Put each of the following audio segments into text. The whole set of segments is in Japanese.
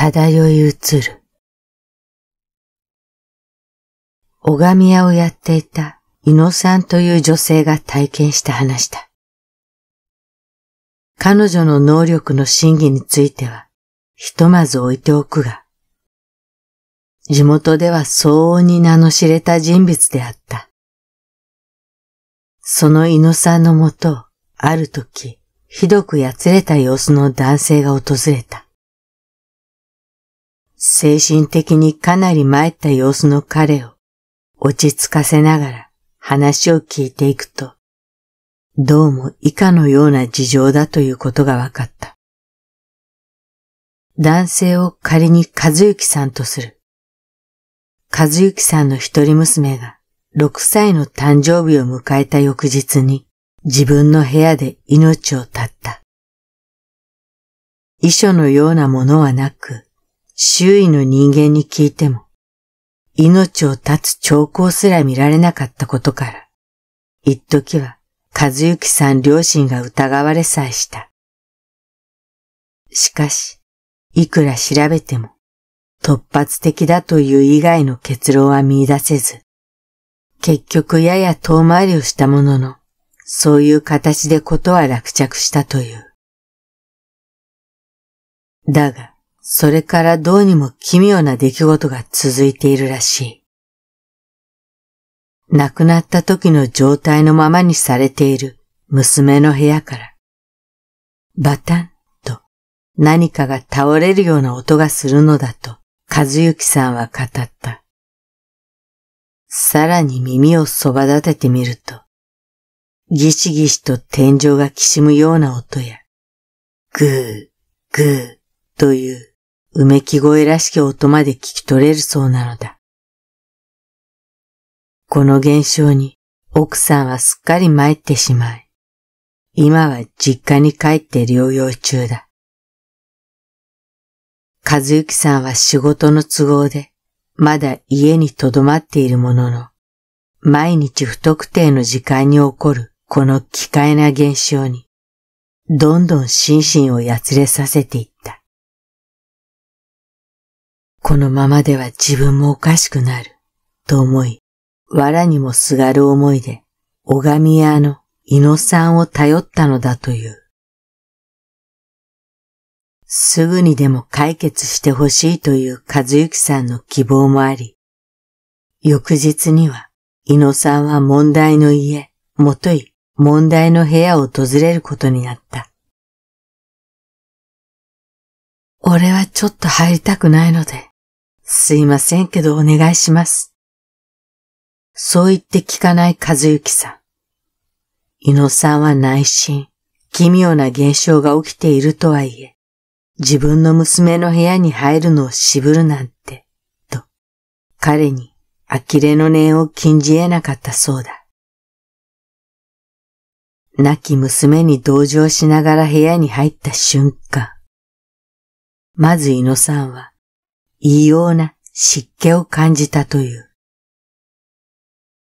漂い移る。拝み屋をやっていた伊野さんという女性が体験した話だ。彼女の能力の真偽については、ひとまず置いておくが、地元では相応に名の知れた人物であった。その伊野さんのもと、ある時、ひどくやつれた様子の男性が訪れた。精神的にかなり参った様子の彼を落ち着かせながら話を聞いていくと、どうも以下のような事情だということが分かった。男性を仮に和幸さんとする。和幸さんの一人娘が6歳の誕生日を迎えた翌日に自分の部屋で命を絶った。遺書のようなものはなく、周囲の人間に聞いても、命を絶つ兆候すら見られなかったことから、一時は和幸さん両親が疑われさえした。しかし、いくら調べても、突発的だという以外の結論は見出せず、結局やや遠回りをしたものの、そういう形でことは落着したという。だが、それからどうにも奇妙な出来事が続いているらしい。亡くなった時の状態のままにされている娘の部屋から、バタンと何かが倒れるような音がするのだと、和幸さんは語った。さらに耳をそば立ててみると、ギシギシと天井がきしむような音や、ぐー、ぐーといううめき声らしき音まで聞き取れるそうなのだ。この現象に奥さんはすっかり参ってしまい、今は実家に帰って療養中だ。和幸さんは仕事の都合で、まだ家に留まっているものの、毎日不特定の時間に起こるこの奇怪な現象に、どんどん心身をやつれさせていった。このままでは自分もおかしくなる、と思い、藁にもすがる思いで、拝み屋の猪野さんを頼ったのだという。すぐにでも解決してほしいという和幸さんの希望もあり、翌日には猪野さんは問題の家、もとい問題の部屋を訪れることになった。俺はちょっと入りたくないので、すいませんけどお願いします。そう言って聞かない和幸さん。伊野さんは内心、奇妙な現象が起きているとはいえ、自分の娘の部屋に入るのを渋るなんて、と、彼に呆れの念を禁じ得なかったそうだ。亡き娘に同情しながら部屋に入った瞬間、まず伊野さんは異様な湿気を感じたという。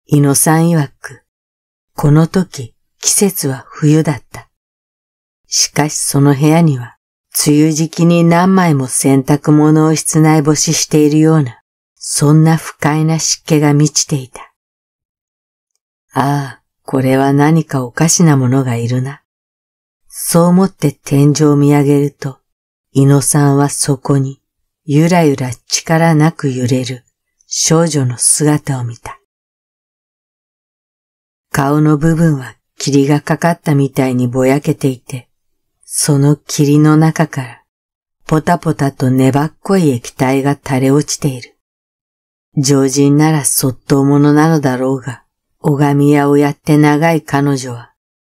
井野さん曰く、この時季節は冬だった。しかしその部屋には、梅雨時期に何枚も洗濯物を室内干ししているような、そんな不快な湿気が満ちていた。ああ、これは何かおかしなものがいるな。そう思って天井を見上げると、井野さんはそこにゆらゆら力なく揺れる少女の姿を見た。顔の部分は霧がかかったみたいにぼやけていて、その霧の中からポタポタと粘っこい液体が垂れ落ちている。常人ならそっとものなのだろうが、拝み屋をやって長い彼女は、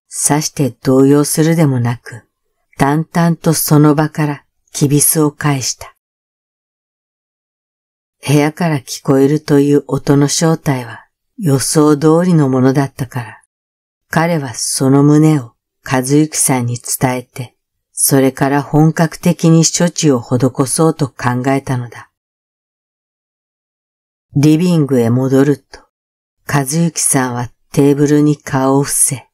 さして動揺するでもなく、淡々とその場からキビスを返した。部屋から聞こえるという音の正体は予想通りのものだったから、彼はその旨を和幸さんに伝えて、それから本格的に処置を施そうと考えたのだ。リビングへ戻ると、和幸さんはテーブルに顔を伏せ、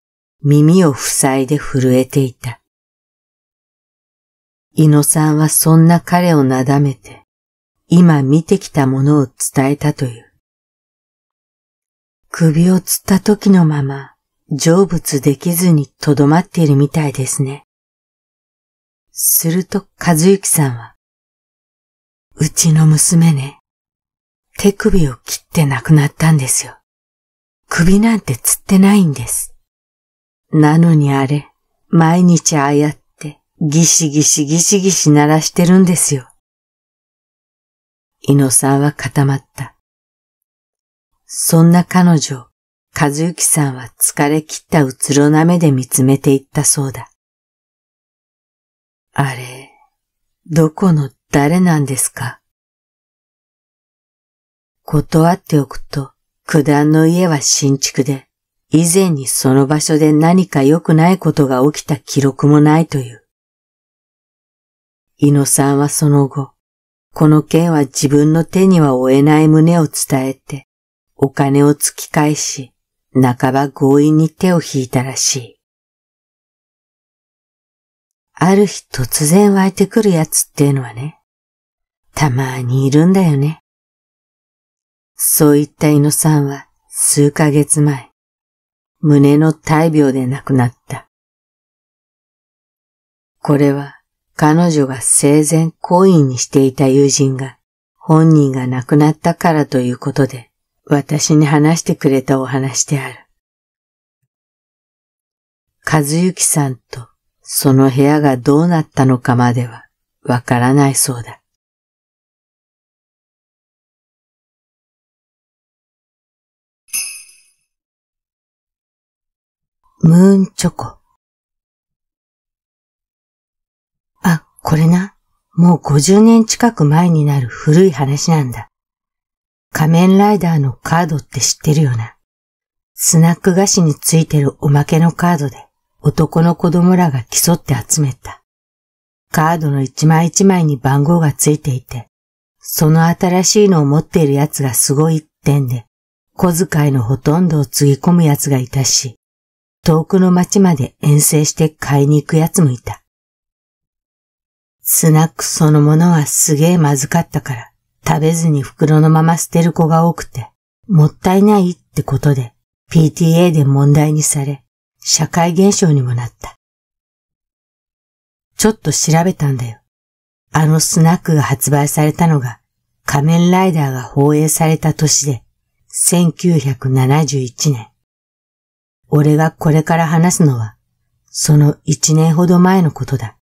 耳を塞いで震えていた。猪野さんはそんな彼をなだめて、今見てきたものを伝えたという。首をつった時のまま成仏できずにとどまっているみたいですね。すると和幸さんは、うちの娘ね、手首を切って亡くなったんですよ。首なんてつってないんです。なのにあれ、毎日ああやってギシギシギシギシ鳴らしてるんですよ。イノさんは固まった。そんな彼女を、和幸さんは疲れ切ったうつろな目で見つめていったそうだ。あれ、どこの誰なんですか断っておくと、九段の家は新築で、以前にその場所で何か良くないことが起きた記録もないという。イノさんはその後、この件は自分の手には負えない旨を伝えて、お金を突き返し、半ば強引に手を引いたらしい。ある日突然湧いてくるやつっていうのはね、たまにいるんだよね。そういった猪野さんは数ヶ月前、胸の大病で亡くなった。これは彼女が生前好意にしていた友人が本人が亡くなったからということで私に話してくれたお話である。和幸さんとその部屋がどうなったのかまではわからないそうだ。ムーンチョコこれな、もう50年近く前になる古い話なんだ。仮面ライダーのカードって知ってるよな。スナック菓子についてるおまけのカードで男の子供らが競って集めた。カードの一枚一枚に番号がついていて、その新しいのを持っている奴がすごいて点で、小遣いのほとんどをつぎ込む奴がいたし、遠くの町まで遠征して買いに行く奴もいた。スナックそのものはすげえまずかったから、食べずに袋のまま捨てる子が多くて、もったいないってことで、PTA で問題にされ、社会現象にもなった。ちょっと調べたんだよ。あのスナックが発売されたのが、仮面ライダーが放映された年で、1971年。俺がこれから話すのは、その1年ほど前のことだ。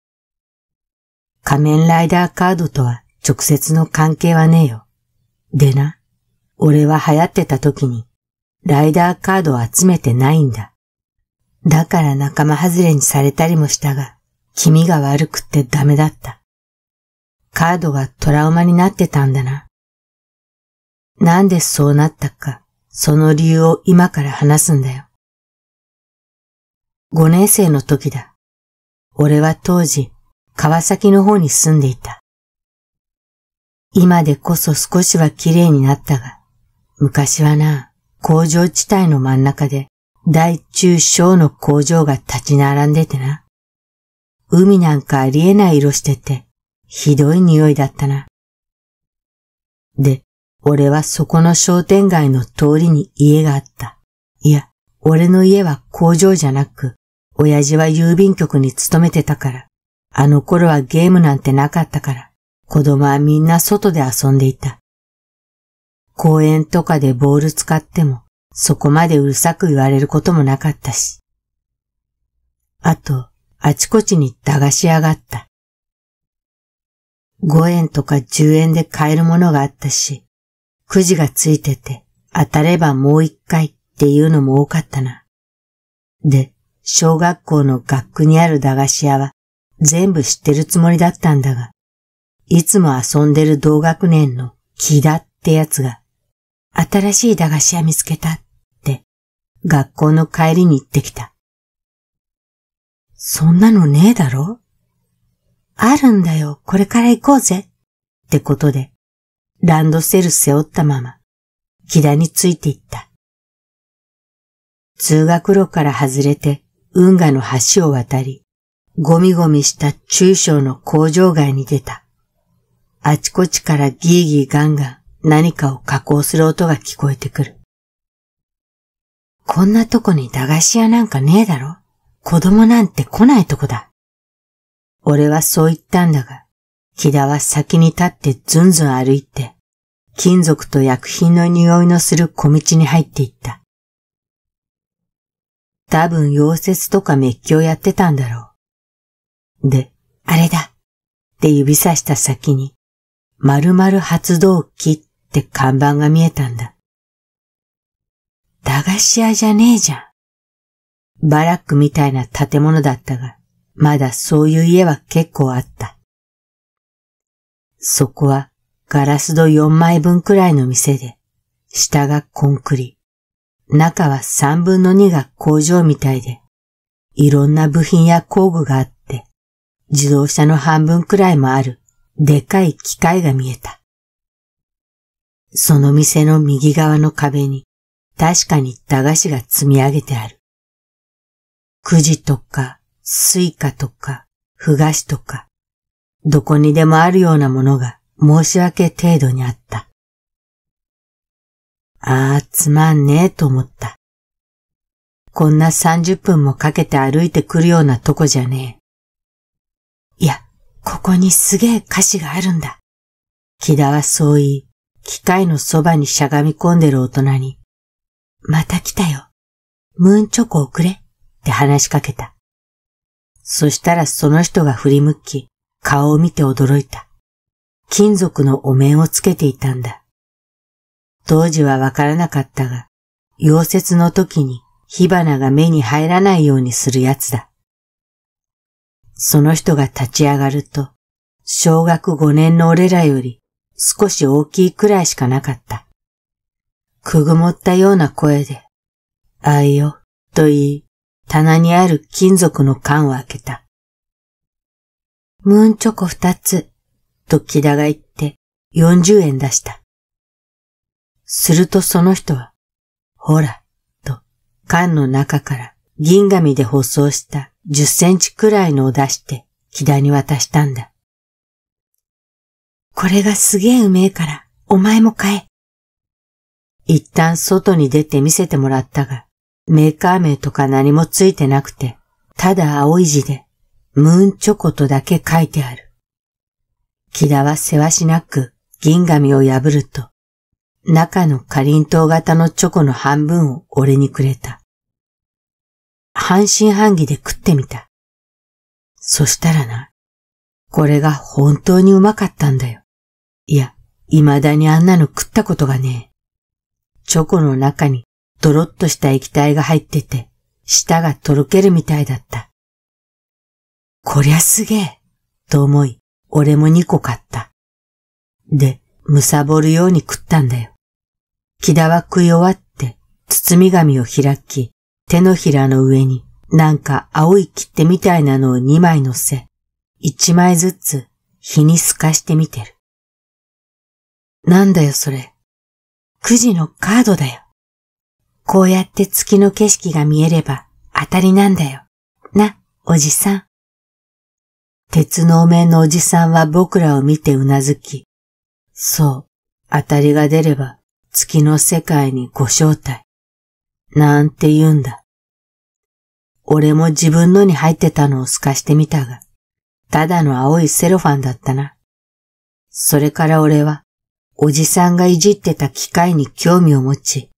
仮面ライダーカードとは直接の関係はねえよ。でな、俺は流行ってた時に、ライダーカードを集めてないんだ。だから仲間外れにされたりもしたが、気味が悪くってダメだった。カードがトラウマになってたんだな。なんでそうなったか、その理由を今から話すんだよ。五年生の時だ。俺は当時、川崎の方に住んでいた。今でこそ少しは綺麗になったが、昔はな、工場地帯の真ん中で大中小の工場が立ち並んでてな。海なんかありえない色してて、ひどい匂いだったな。で、俺はそこの商店街の通りに家があった。いや、俺の家は工場じゃなく、親父は郵便局に勤めてたから、あの頃はゲームなんてなかったから、子供はみんな外で遊んでいた。公園とかでボール使っても、そこまでうるさく言われることもなかったし。あと、あちこちに駄菓子屋があった。5円とか10円で買えるものがあったし、くじがついてて、当たればもう一回っていうのも多かったな。で、小学校の学区にある駄菓子屋は全部知ってるつもりだったんだが、いつも遊んでる同学年の木田ってやつが、新しい駄菓子屋見つけたって、学校の帰りに行ってきた。そんなのねえだろあるんだよ、これから行こうぜ。ってことで、ランドセル背負ったまま、木田について行った。通学路から外れて運河の橋を渡り、ゴミゴミした中小の工場街に出た。あちこちからギーギーガンガン何かを加工する音が聞こえてくる。こんなとこに駄菓子屋なんかねえだろ子供なんて来ないとこだ。俺はそう言ったんだが、木田は先に立ってずんずん歩いて、金属と薬品の匂いのする小道に入っていった。多分溶接とかメッキをやってたんだろう。で、あれだって指さした先に、〇〇発動機って看板が見えたんだ。駄菓子屋じゃねえじゃん。バラックみたいな建物だったが、まだそういう家は結構あった。そこはガラス戸4枚分くらいの店で、下がコンクリ、中は3分の2が工場みたいで、いろんな部品や工具があった。自動車の半分くらいもある、でかい機械が見えた。その店の右側の壁に、確かに駄菓子が積み上げてある。くじとか、スイカとか、ふ菓子とか、どこにでもあるようなものが申し訳程度にあった。ああ、つまんねえと思った。こんな30分もかけて歩いてくるようなとこじゃねえ。いや、ここにすげえ歌詞があるんだ。木田はそう言い、機械のそばにしゃがみ込んでる大人に、また来たよ。ムーンチョコをくれって話しかけた。そしたらその人が振り向き、顔を見て驚いた。金属のお面をつけていたんだ。当時はわからなかったが、溶接の時に火花が目に入らないようにするやつだ。その人が立ち上がると、小学5年の俺らより少し大きいくらいしかなかった。くぐもったような声で、あいよ、と言い、棚にある金属の缶を開けた。ムーンチョコ二つ、と木田が言って40円出した。するとその人は、ほら、と缶の中から銀紙で包装した10センチくらいのを出して、木田に渡したんだ。これがすげえうめえから、お前も買え。一旦外に出て見せてもらったが、メーカー名とか何もついてなくて、ただ青い字で、ムーンチョコとだけ書いてある。木田はせわしなく銀紙を破ると、中のかりんとう型のチョコの半分を俺にくれた。半信半疑で食ってみた。そしたらな、これが本当にうまかったんだよ。いや、未だにあんなの食ったことがねえ。チョコの中にドロッとした液体が入ってて、舌がとろけるみたいだった。こりゃすげえ、と思い、俺も2個買った。で、むさぼるように食ったんだよ。木田は食い終わって、包み紙を開き、手のひらの上になんか青い切手みたいなのを2枚乗せ、1枚ずつ日に透かしてみてる。なんだよそれ。くじのカードだよ。こうやって月の景色が見えれば当たりなんだよ。な、おじさん。鉄のお面のおじさんは僕らを見てうなずき、そう、当たりが出れば月の世界にご招待。なんて言うんだ。俺も自分のに入ってたのを透かしてみたが、ただの青いセロファンだったな。それから俺は、おじさんがいじってた機械に興味を持ち、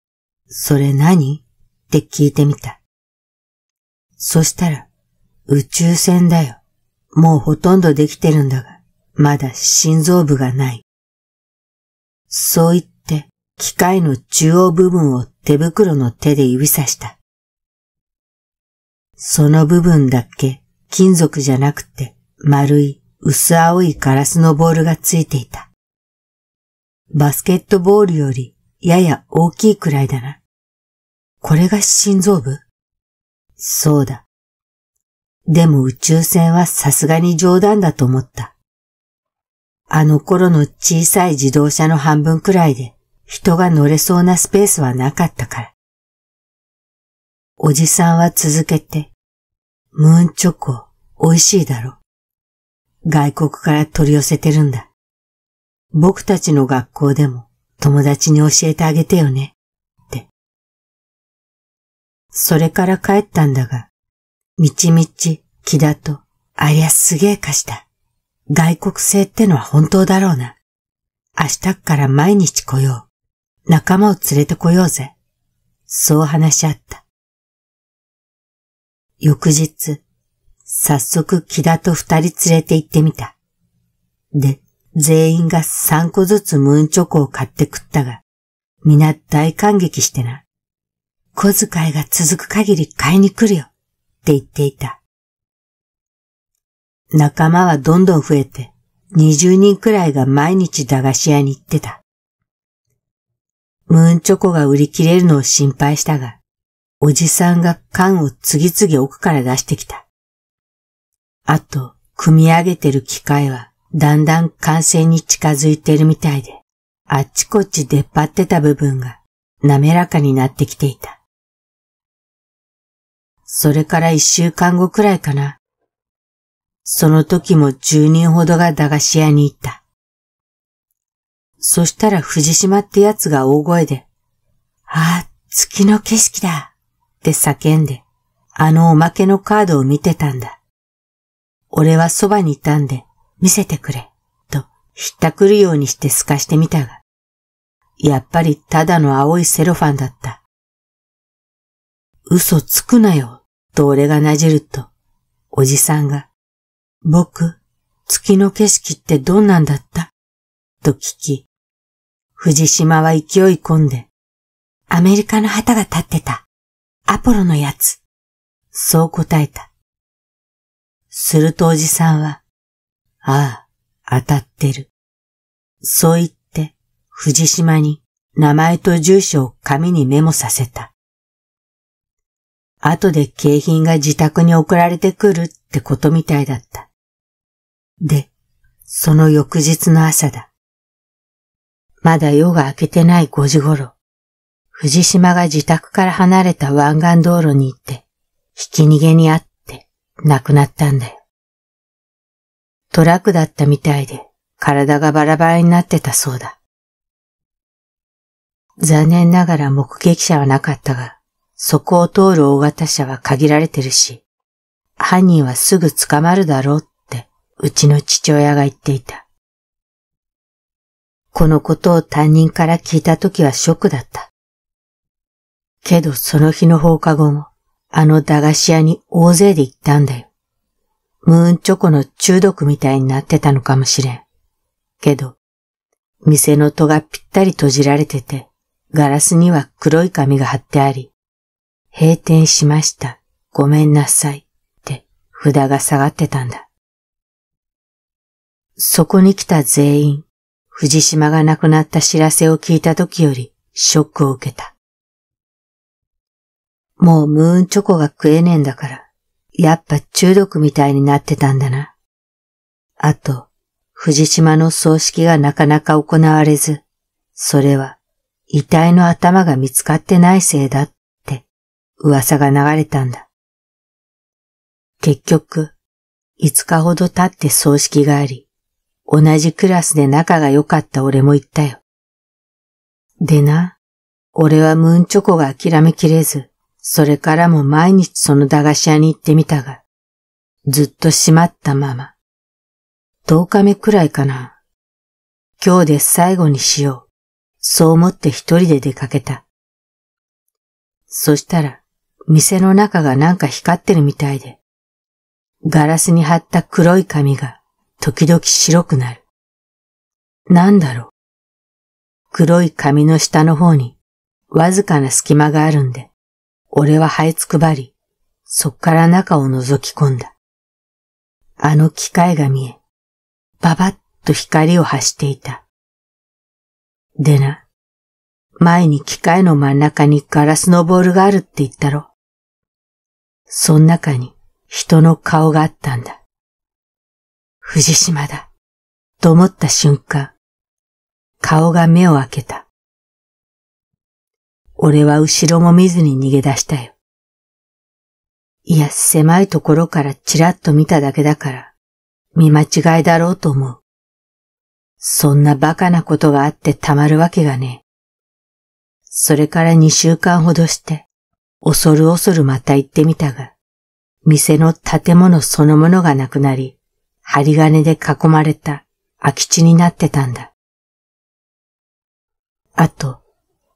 それ何って聞いてみた。そしたら、宇宙船だよ。もうほとんどできてるんだが、まだ心臓部がない。そう言って、機械の中央部分を手袋の手で指さした。その部分だけ金属じゃなくて丸い薄青いガラスのボールがついていた。バスケットボールよりやや大きいくらいだな。これが心臓部そうだ。でも宇宙船はさすがに冗談だと思った。あの頃の小さい自動車の半分くらいで人が乗れそうなスペースはなかったから。おじさんは続けて、ムーンチョコ美味しいだろ。外国から取り寄せてるんだ。僕たちの学校でも友達に教えてあげてよね。って。それから帰ったんだが、みちみち、木だと、ありゃすげえ貸した。外国製ってのは本当だろうな。明日から毎日来よう。仲間を連れてこようぜ。そう話し合った。翌日、早速木田と二人連れて行ってみた。で、全員が三個ずつムーンチョコを買って食ったが、皆大感激してな。小遣いが続く限り買いに来るよって言っていた。仲間はどんどん増えて、20人くらいが毎日駄菓子屋に行ってた。ムーンチョコが売り切れるのを心配したが、おじさんが缶を次々奥から出してきた。あと、組み上げてる機械はだんだん完成に近づいてるみたいで、あっちこっち出っ張ってた部分が滑らかになってきていた。それから一週間後くらいかな。その時も十人ほどが駄菓子屋に行った。そしたら藤島ってやつが大声で、ああ、月の景色だって叫んで、あのおまけのカードを見てたんだ。俺はそばにいたんで、見せてくれ、と、ひったくるようにして透かしてみたが、やっぱりただの青いセロファンだった。嘘つくなよ、と俺がなじると、おじさんが、僕、月の景色ってどんなんだったと聞き、藤島は勢い込んで、アメリカの旗が立ってた、アポロのやつ、そう答えた。するとおじさんは、ああ、当たってる。そう言って、藤島に名前と住所を紙にメモさせた。後で景品が自宅に送られてくるってことみたいだった。で、その翌日の朝だ。まだ夜が明けてない5時頃、藤島が自宅から離れた湾岸道路に行って、ひき逃げにあって亡くなったんだよ。トラックだったみたいで体がバラバラになってたそうだ。残念ながら目撃者はなかったが、そこを通る大型車は限られてるし、犯人はすぐ捕まるだろうってうちの父親が言っていた。このことを担任から聞いた時はショックだった。けどその日の放課後も、あの駄菓子屋に大勢で行ったんだよ。ムーンチョコの中毒みたいになってたのかもしれん。けど、店の戸がぴったり閉じられてて、ガラスには黒い紙が貼ってあり、閉店しました。ごめんなさい。って札が下がってたんだ。そこに来た全員、藤島が亡くなった知らせを聞いた時よりショックを受けた。もうムーンチョコが食えねえんだから、やっぱ中毒みたいになってたんだな。あと、藤島の葬式がなかなか行われず、それは遺体の頭が見つかってないせいだって噂が流れたんだ。結局、5日ほど経って葬式があり、同じクラスで仲が良かった俺も言ったよ。でな、俺はムーンチョコが諦めきれず、それからも毎日その駄菓子屋に行ってみたが、ずっと閉まったまま。10日目くらいかな。今日で最後にしよう。そう思って一人で出かけた。そしたら、店の中がなんか光ってるみたいで、ガラスに貼った黒い紙が時々白くなる。なんだろう。黒い髪の下の方にわずかな隙間があるんで、俺は這いつくばり、そっから中を覗き込んだ。あの機械が見え、ばばっと光を発していた。でな、前に機械の真ん中にガラスのボールがあるって言ったろ。そん中に人の顔があったんだ。藤島だ。と思った瞬間、顔が目を開けた。俺は後ろも見ずに逃げ出したよ。いや、狭いところからちらっと見ただけだから、見間違いだろうと思う。そんな馬鹿なことがあってたまるわけがねえ。それから二週間ほどして、恐る恐るまた行ってみたが、店の建物そのものがなくなり、針金で囲まれた空き地になってたんだ。あと、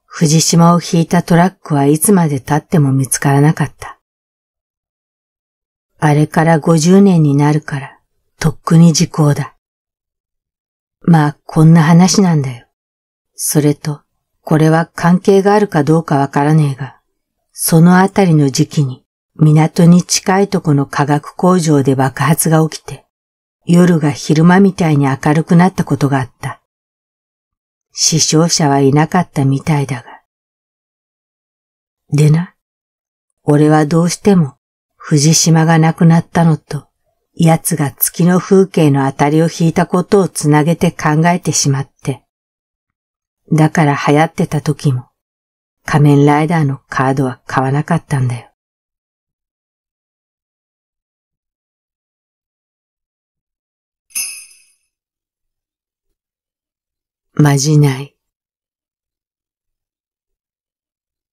藤島を引いたトラックはいつまで経っても見つからなかった。あれから50年になるから、とっくに時効だ。まあ、こんな話なんだよ。それと、これは関係があるかどうかわからねえが、そのあたりの時期に、港に近いとこの化学工場で爆発が起きて、夜が昼間みたいに明るくなったことがあった。死傷者はいなかったみたいだが。でな、俺はどうしても藤島が亡くなったのと、奴が月の風景の当たりを引いたことをつなげて考えてしまって。だから流行ってた時も、仮面ライダーのカードは買わなかったんだよ。まじない。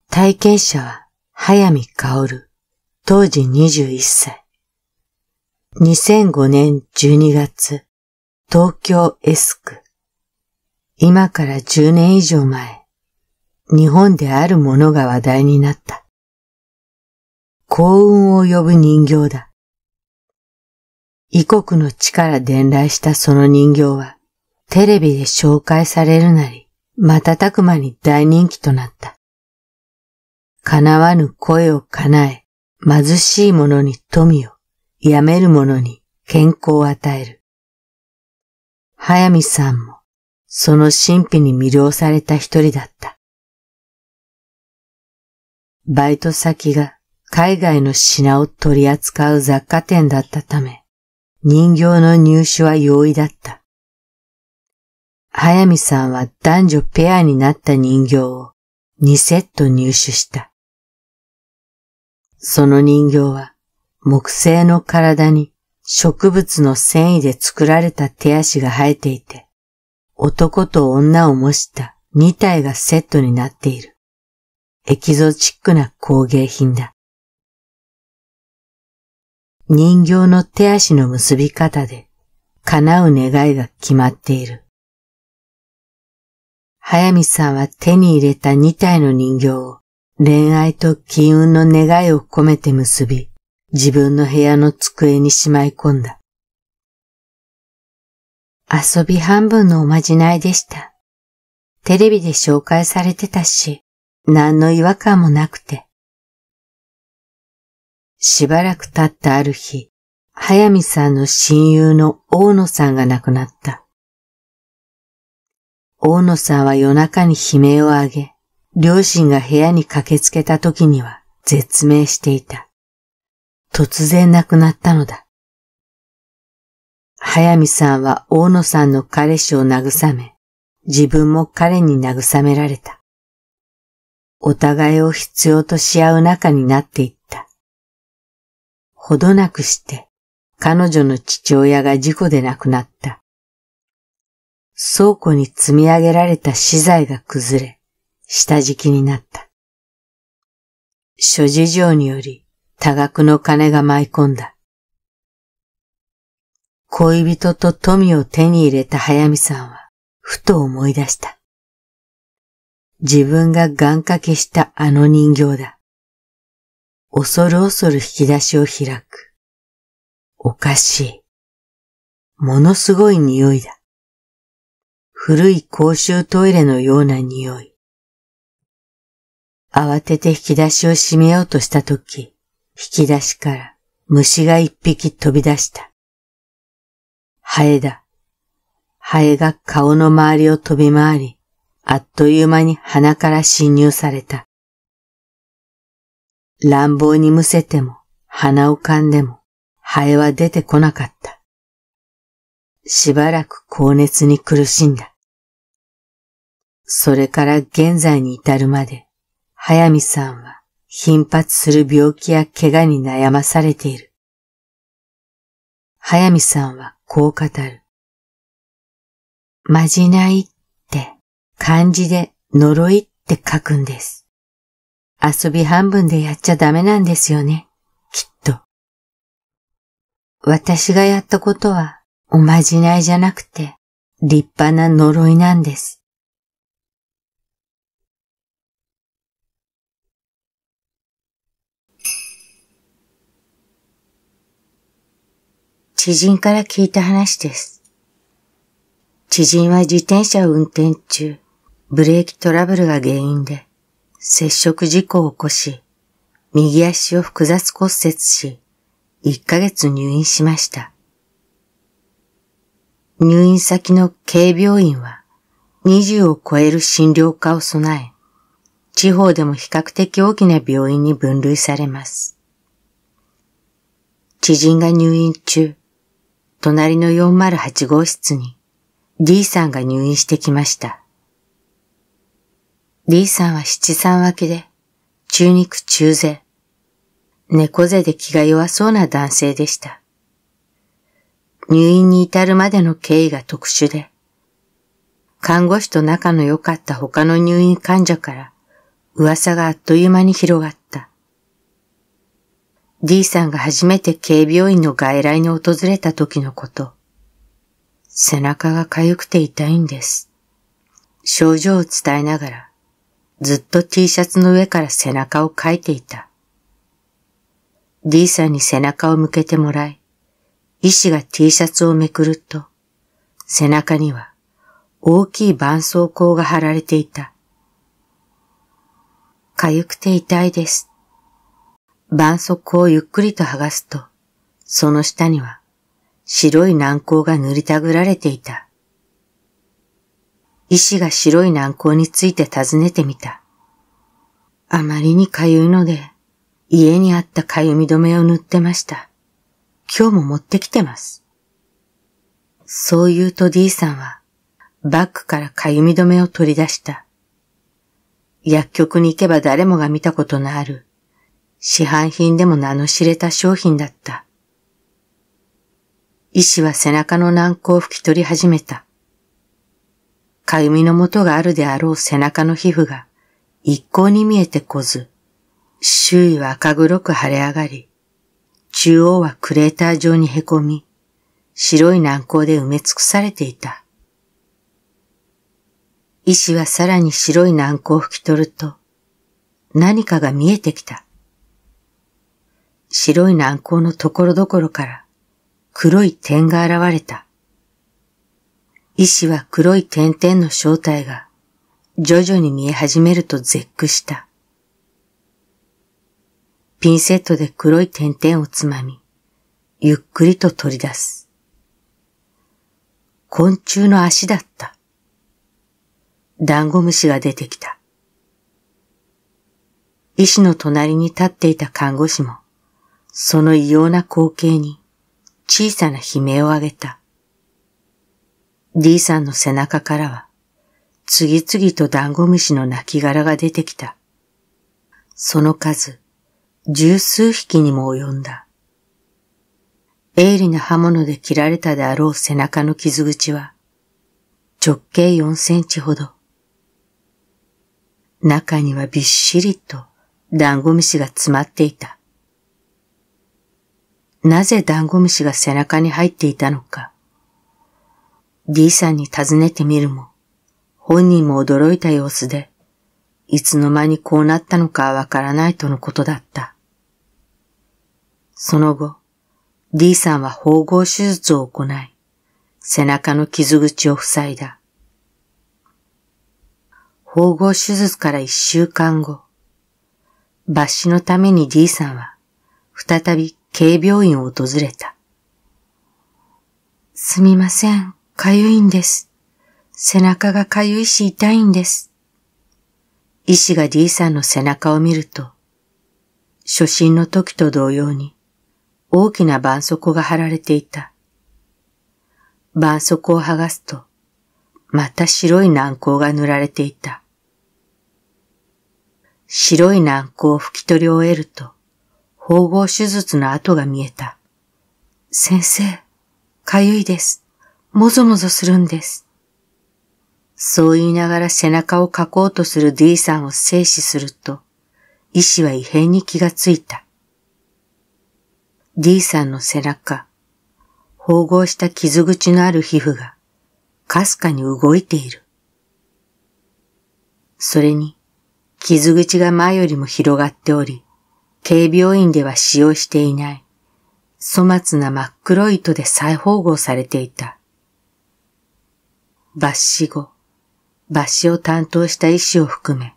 体験者は、早見薫、当時21歳。2005年12月、東京エスク。今から10年以上前、日本であるものが話題になった。幸運を呼ぶ人形だ。異国の地から伝来したその人形は、テレビで紹介されるなり、瞬く間に大人気となった。叶わぬ声を叶え、貧しい者に富を、やめる者に健康を与える。早見さんも、その神秘に魅了された一人だった。バイト先が海外の品を取り扱う雑貨店だったため、人形の入手は容易だった。早見さんは男女ペアになった人形を2セット入手した。その人形は木製の体に植物の繊維で作られた手足が生えていて、男と女を模した2体がセットになっている。エキゾチックな工芸品だ。人形の手足の結び方で叶う願いが決まっている。早見さんは手に入れた二体の人形を恋愛と金運の願いを込めて結び、自分の部屋の机にしまい込んだ。遊び半分のおまじないでした。テレビで紹介されてたし、何の違和感もなくて。しばらく経ったある日、早見さんの親友の大野さんが亡くなった。大野さんは夜中に悲鳴を上げ、両親が部屋に駆けつけた時には絶命していた。突然亡くなったのだ。早見さんは大野さんの彼氏を慰め、自分も彼に慰められた。お互いを必要とし合う仲になっていった。ほどなくして、彼女の父親が事故で亡くなった。倉庫に積み上げられた資材が崩れ、下敷きになった。諸事情により多額の金が舞い込んだ。恋人と富を手に入れた早見さんは、ふと思い出した。自分が願掛けしたあの人形だ。恐る恐る引き出しを開く。おかしい。ものすごい匂いだ。古い公衆トイレのような匂い。慌てて引き出しを閉めようとしたとき、引き出しから虫が一匹飛び出した。ハエだ。ハエが顔の周りを飛び回り、あっという間に鼻から侵入された。乱暴にむせても、鼻を噛んでも、ハエは出てこなかった。しばらく高熱に苦しんだ。それから現在に至るまで、早見さんは頻発する病気や怪我に悩まされている。早見さんはこう語る。まじないって漢字で呪いって書くんです。遊び半分でやっちゃダメなんですよね、きっと。私がやったことはおまじないじゃなくて立派な呪いなんです。知人から聞いた話です。知人は自転車を運転中、ブレーキトラブルが原因で、接触事故を起こし、右足を複雑骨折し、1ヶ月入院しました。入院先の軽病院は、20を超える診療科を備え、地方でも比較的大きな病院に分類されます。知人が入院中、隣の408号室に D さんが入院してきました。D さんは七三分けで、中肉中背、猫背で気が弱そうな男性でした。入院に至るまでの経緯が特殊で、看護師と仲の良かった他の入院患者から噂があっという間に広がった。D さんが初めて警備員の外来に訪れた時のこと。背中が痒くて痛いんです。症状を伝えながら、ずっと T シャツの上から背中をかいていた。D さんに背中を向けてもらい、医師が T シャツをめくると、背中には大きい絆創膏が貼られていた。痒くて痛いです。絆創膏をゆっくりと剥がすと、その下には白い軟膏が塗りたぐられていた。医師が白い軟膏について尋ねてみた。あまりにかゆいので、家にあったかゆみ止めを塗ってました。今日も持ってきてます。そう言うと D さんは、バッグからかゆみ止めを取り出した。薬局に行けば誰もが見たことのある市販品でも名の知れた商品だった。医師は背中の軟膏を拭き取り始めた。かゆみの元があるであろう背中の皮膚が一向に見えてこず、周囲は赤黒く腫れ上がり、中央はクレーター状に凹み、白い軟膏で埋め尽くされていた。医師はさらに白い軟膏を拭き取ると、何かが見えてきた。白い軟膏のところどころから黒い点が現れた。医師は黒い点々の正体が徐々に見え始めると絶句した。ピンセットで黒い点々をつまみ、ゆっくりと取り出す。昆虫の足だった。ダンゴムシが出てきた。医師の隣に立っていた看護師も、その異様な光景に小さな悲鳴をあげた。D さんの背中からは次々とダンゴムシの亡きが出てきた。その数、十数匹にも及んだ。鋭利な刃物で切られたであろう背中の傷口は、直径4センチほど。中にはびっしりとダンゴムシが詰まっていた。なぜダンゴムシが背中に入っていたのか。D さんに尋ねてみるも、本人も驚いた様子で、いつの間にこうなったのかわからないとのことだった。その後、D さんは縫合手術を行い、背中の傷口を塞いだ。縫合手術から一週間後、抜歯のために D さんは、再び軽病院を訪れた。すみません、かゆいんです。背中がかゆいし痛いんです。医師が D さんの背中を見ると、初心の時と同様に大きな絆創膏が貼られていた。絆創膏を剥がすと、また白い軟膏が塗られていた。白い軟膏を拭き取り終えると、縫合手術の跡が見えた。先生、かゆいです。もぞもぞするんです。そう言いながら背中をかこうとする D さんを静止すると、医師は異変に気がついた。D さんの背中、縫合した傷口のある皮膚が、かすかに動いている。それに、傷口が前よりも広がっており、軽病院では使用していない、粗末な真っ黒い糸で再縫合されていた。抜歯後、抜歯を担当した医師を含め、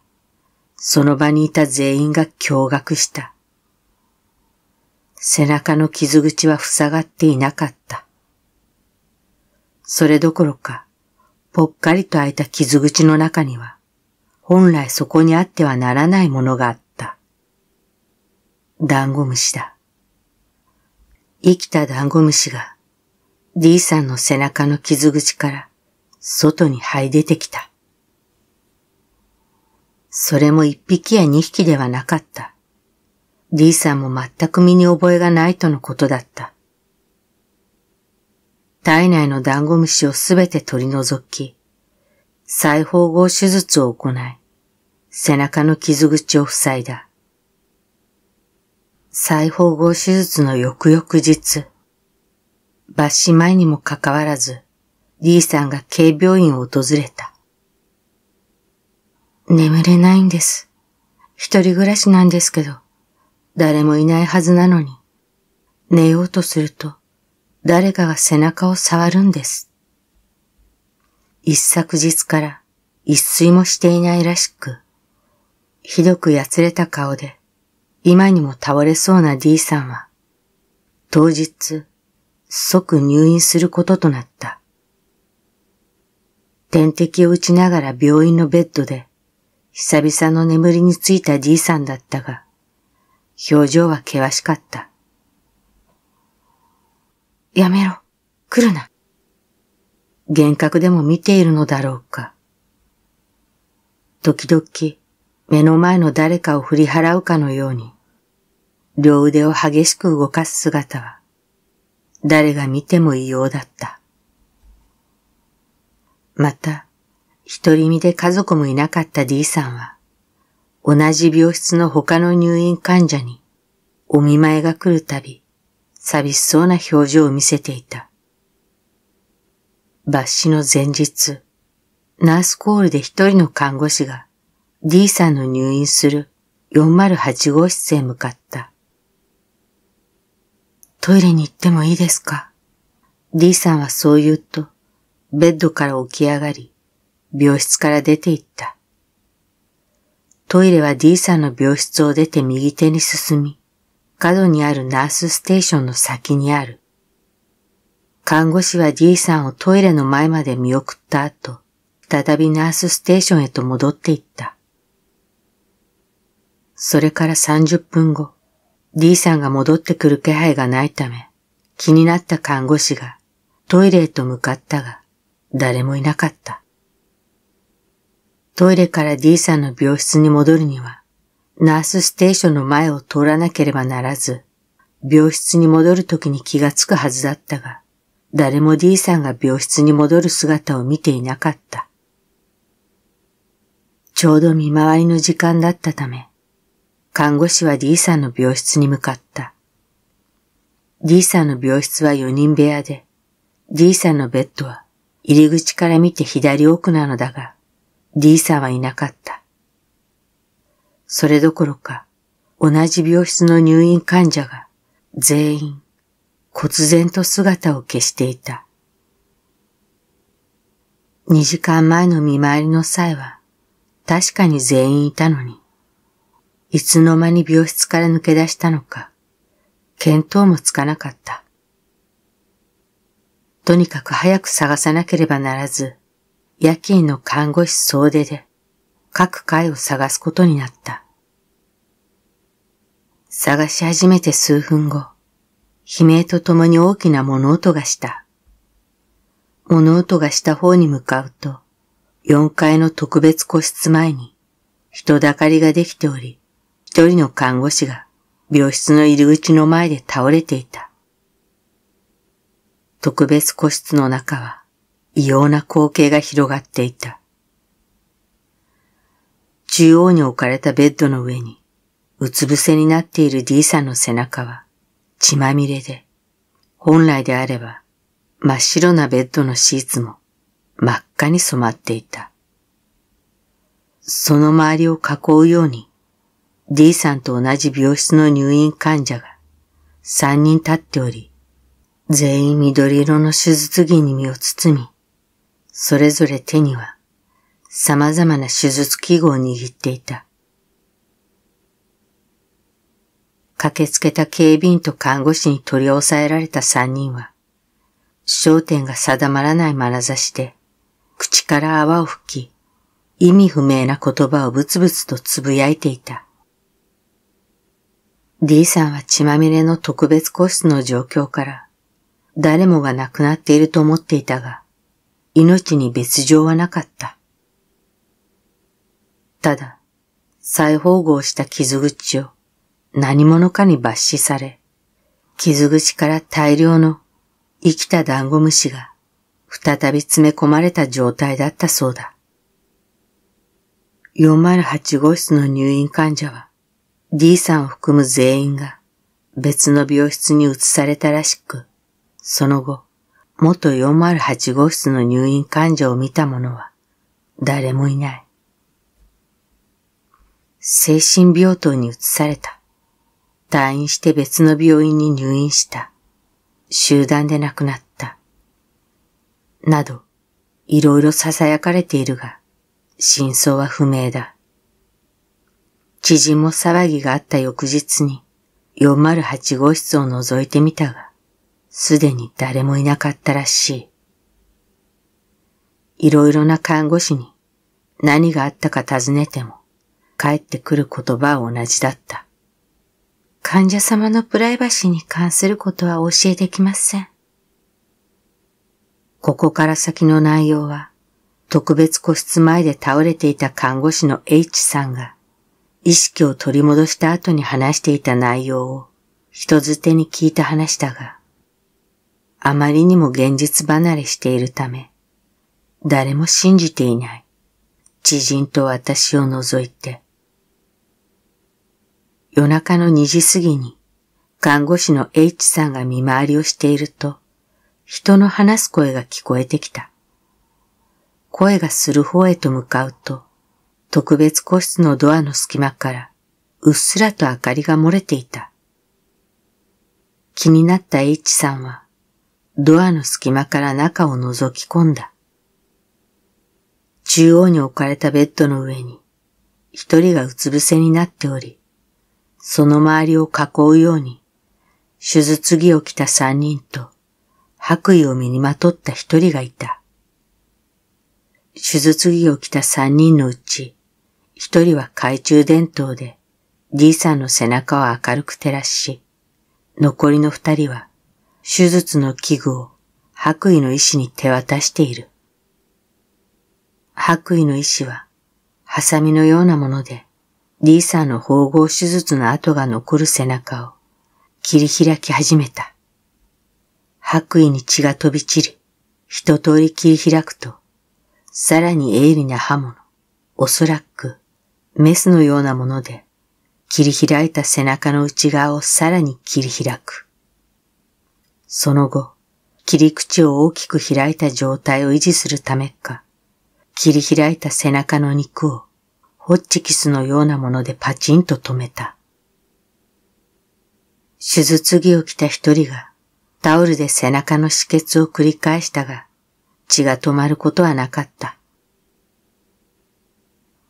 その場にいた全員が驚愕した。背中の傷口は塞がっていなかった。それどころか、ぽっかりと開いた傷口の中には、本来そこにあってはならないものがあった。ダンゴムシだ。生きたダンゴムシが D さんの背中の傷口から外に這い出てきた。それも一匹や二匹ではなかった。D さんも全く身に覚えがないとのことだった。体内のダンゴムシをすべて取り除き、再縫合手術を行い、背中の傷口を塞いだ。再縫合手術の翌々日、抜歯前にもかかわらず、D さんが軽病院を訪れた。眠れないんです。一人暮らしなんですけど、誰もいないはずなのに、寝ようとすると、誰かが背中を触るんです。一昨日から一睡もしていないらしく、ひどくやつれた顔で、今にも倒れそうな D さんは、当日、即入院することとなった。点滴を打ちながら病院のベッドで、久々の眠りについた D さんだったが、表情は険しかった。やめろ、来るな。幻覚でも見ているのだろうか。時々、目の前の誰かを振り払うかのように、両腕を激しく動かす姿は、誰が見ても異様だった。また、独り身で家族もいなかった D さんは、同じ病室の他の入院患者に、お見舞いが来るたび、寂しそうな表情を見せていた。抜死の前日、ナースコールで一人の看護師が、D さんの入院する408号室へ向かった。トイレに行ってもいいですか ?D さんはそう言うと、ベッドから起き上がり、病室から出て行った。トイレは D さんの病室を出て右手に進み、角にあるナースステーションの先にある。看護師は D さんをトイレの前まで見送った後、再びナースステーションへと戻っていった。それから30分後、D さんが戻ってくる気配がないため、気になった看護師がトイレへと向かったが、誰もいなかった。トイレから D さんの病室に戻るには、ナースステーションの前を通らなければならず、病室に戻る時に気がつくはずだったが、誰も D さんが病室に戻る姿を見ていなかった。ちょうど見回りの時間だったため、看護師は D さんの病室に向かった。D さんの病室は4人部屋で、D さんのベッドは入り口から見て左奥なのだが、D さんはいなかった。それどころか、同じ病室の入院患者が全員、忽然と姿を消していた。2時間前の見回りの際は、確かに全員いたのに、いつの間に病室から抜け出したのか、見当もつかなかった。とにかく早く探さなければならず、夜勤の看護師総出で各階を探すことになった。探し始めて数分後、悲鳴とともに大きな物音がした。物音がした方に向かうと、4階の特別個室前に人だかりができており、一人の看護師が病室の入り口の前で倒れていた。特別個室の中は異様な光景が広がっていた。中央に置かれたベッドの上に、うつ伏せになっている D さんの背中は血まみれで、本来であれば真っ白なベッドのシーツも真っ赤に染まっていた。その周りを囲うように D さんと同じ病室の入院患者が3人立っており、全員緑色の手術着に身を包み、それぞれ手には様々な手術器具を握っていた。駆けつけた警備員と看護師に取り押さえられた三人は、焦点が定まらない眼差しで、口から泡を吹き、意味不明な言葉をぶつぶつとつぶやいていた。D さんは血まみれの特別個室の状況から、誰もが亡くなっていると思っていたが、命に別状はなかった。ただ、再縫合した傷口を何者かに抜歯され、傷口から大量の生きたダンゴムシが再び詰め込まれた状態だったそうだ。408号室の入院患者は D さんを含む全員が別の病室に移されたらしく、その後、元408号室の入院患者を見た者は誰もいない。精神病棟に移された。退院して別の病院に入院した。集団で亡くなった。など、いろいろ囁かれているが、真相は不明だ。知人も騒ぎがあった翌日に408号室を覗いてみたが、すでに誰もいなかったらしい。いろいろな看護師に何があったか尋ねても、帰ってくる言葉は同じだった。患者様のプライバシーに関することは教えできません。ここから先の内容は、特別個室前で倒れていた看護師の H さんが意識を取り戻した後に話していた内容を人づてに聞いた話だが、あまりにも現実離れしているため、誰も信じていない。知人と私を除いて。夜中の2時過ぎに、看護師の H さんが見回りをしていると、人の話す声が聞こえてきた。声がする方へと向かうと、特別個室のドアの隙間からうっすらと明かりが漏れていた。気になった H さんはドアの隙間から中を覗き込んだ。中央に置かれたベッドの上に一人がうつ伏せになっており、その周りを囲うように手術着を着た三人と白衣を身にまとった一人がいた。手術着を着た三人のうち、一人は懐中電灯で、D さんの背中を明るく照らし、残りの二人は、手術の器具を白衣の医師に手渡している。白衣の医師は、ハサミのようなもので、D さんの縫合手術の跡が残る背中を切り開き始めた。白衣に血が飛び散り、一通り切り開くと、さらに鋭利な刃物、おそらくメスのようなもので、切り開いた背中の内側をさらに切り開く。その後、切り口を大きく開いた状態を維持するためか、切り開いた背中の肉をホッチキスのようなものでパチンと止めた。手術着を着た一人がタオルで背中の止血を繰り返したが、血が止まることはなかった。